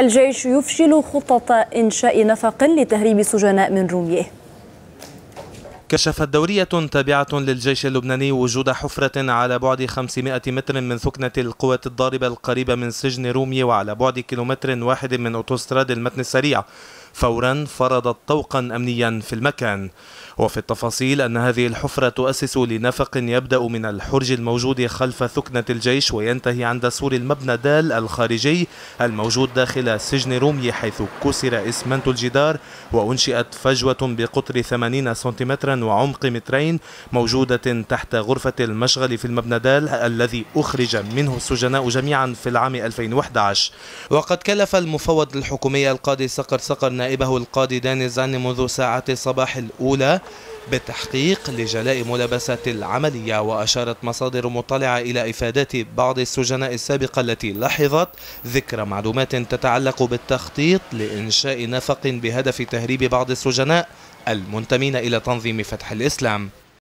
الجيش يفشل خطط إنشاء نفق لتهريب سجناء من روميه كشفت دورية تابعة للجيش اللبناني وجود حفرة على بعد 500 متر من ثكنة القوات الضاربة القريبة من سجن رومي وعلى بعد كيلومتر واحد من أوتوستراد المتن السريع فورا فرضت طوقا أمنيا في المكان وفي التفاصيل أن هذه الحفرة تؤسس لنفق يبدأ من الحرج الموجود خلف ثكنة الجيش وينتهي عند سور المبنى دال الخارجي الموجود داخل سجن رومي حيث كسر إسمنت الجدار وأنشئت فجوة بقطر 80 سنتيمترا وعمق مترين موجودة تحت غرفة المشغل في المبنى دال الذي أخرج منه السجناء جميعا في العام 2011 وقد كلف المفوض الحكومي القاضي صقر صقر نائبه القاضي داني زاني منذ ساعة الصباح الأولى بتحقيق لجلاء ملابسة العملية وأشارت مصادر مطلعة إلى إفادات بعض السجناء السابقة التي لاحظت ذكر معلومات تتعلق بالتخطيط لإنشاء نفق بهدف تهريب بعض السجناء المنتمين إلى تنظيم فتح الإسلام